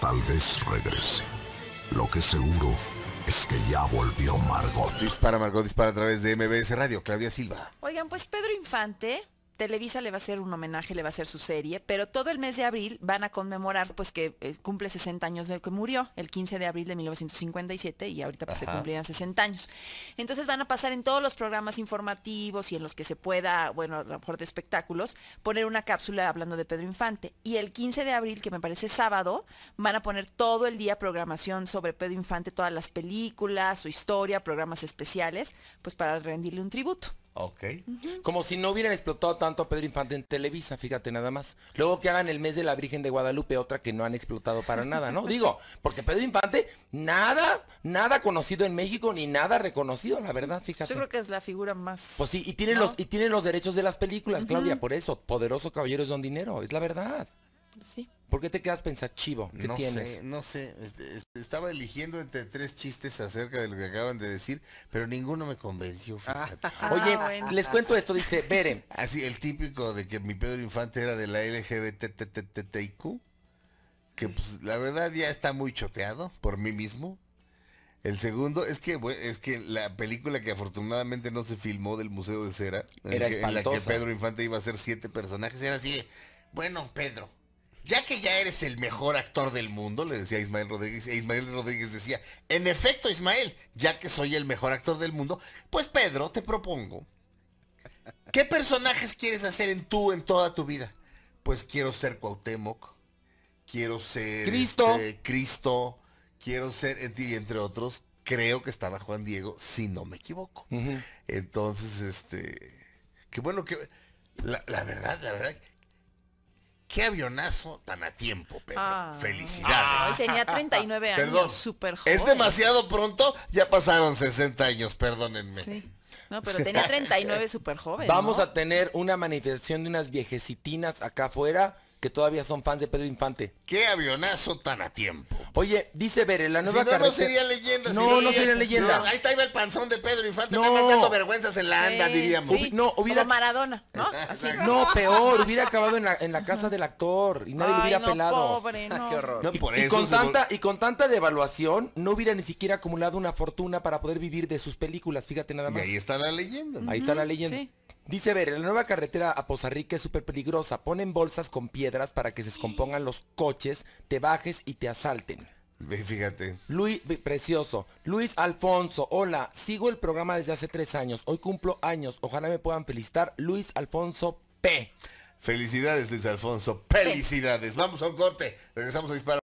Tal vez regrese. Lo que seguro es que ya volvió Margot. Dispara Margot, dispara a través de MBS Radio. Claudia Silva. Oigan, pues Pedro Infante Televisa le va a hacer un homenaje, le va a hacer su serie, pero todo el mes de abril van a conmemorar pues que eh, cumple 60 años de que murió, el 15 de abril de 1957 y ahorita pues se cumplían 60 años. Entonces van a pasar en todos los programas informativos y en los que se pueda, bueno, a lo mejor de espectáculos, poner una cápsula hablando de Pedro Infante. Y el 15 de abril, que me parece sábado, van a poner todo el día programación sobre Pedro Infante, todas las películas, su historia, programas especiales, pues para rendirle un tributo. Ok. Como si no hubieran explotado tanto a Pedro Infante en Televisa, fíjate nada más. Luego que hagan el mes de la Virgen de Guadalupe, otra que no han explotado para nada, ¿no? Digo, porque Pedro Infante, nada, nada conocido en México, ni nada reconocido, la verdad, fíjate. Yo creo que es la figura más. Pues sí, y tiene, los, y los derechos de las películas, Claudia, por eso. Poderoso Caballero es Don Dinero, es la verdad. ¿Por qué te quedas pensachivo? no sé, no sé. Este, este, estaba eligiendo entre tres chistes acerca de lo que acaban de decir, pero ninguno me convenció. Ah. Ah, Oye, les cuento esto, dice Beren. Así, el típico de que mi Pedro Infante era de la LGBTTTTIQ, que pues la verdad ya está muy choteado por mí mismo. El segundo es que es que la película que afortunadamente no se filmó del Museo de Cera, en la que Pedro Infante iba a ser siete personajes, era así, bueno, Pedro, ya que ya eres el mejor actor del mundo, le decía Ismael Rodríguez, y e Ismael Rodríguez decía, en efecto Ismael, ya que soy el mejor actor del mundo, pues Pedro, te propongo, ¿qué personajes quieres hacer en tú, en toda tu vida? Pues quiero ser Cuauhtémoc, quiero ser Cristo, este, Cristo quiero ser, entre otros, creo que estaba Juan Diego, si no me equivoco. Entonces, este, qué bueno que, la, la verdad, la verdad Qué avionazo tan a tiempo, Pedro. Ah. Felicidades. tenía 39 años. Perdón. Súper joven. ¿Es demasiado pronto? Ya pasaron 60 años, perdónenme. Sí. No, pero tenía 39 súper joven. Vamos a tener una manifestación de unas viejecitinas acá afuera que todavía son fans de Pedro Infante. ¡Qué avionazo tan a tiempo! Oye, dice Bere, la nueva si no, no sería leyenda. No, no, no sería leyenda. ahí está iba el panzón de Pedro Infante, no. nada vergüenzas en la anda, diríamos. Sí. No, hubiera... Maradona, ¿no? No, peor, hubiera acabado en la, en la casa del actor y nadie lo hubiera pelado. Pobre, ¡Qué horror! Y, con tanta, y con tanta devaluación, no hubiera ni siquiera acumulado una fortuna para poder vivir de sus películas, fíjate nada más. Y ahí está la leyenda. Ahí está la leyenda. Sí. Dice ver, la nueva carretera a Poza Rica es súper peligrosa. Ponen bolsas con piedras para que se descompongan los coches, te bajes y te asalten. Fíjate. Luis, precioso. Luis Alfonso, hola. Sigo el programa desde hace tres años. Hoy cumplo años. Ojalá me puedan felicitar. Luis Alfonso P. Felicidades, Luis Alfonso. Felicidades. Vamos a un corte. Regresamos a disparar.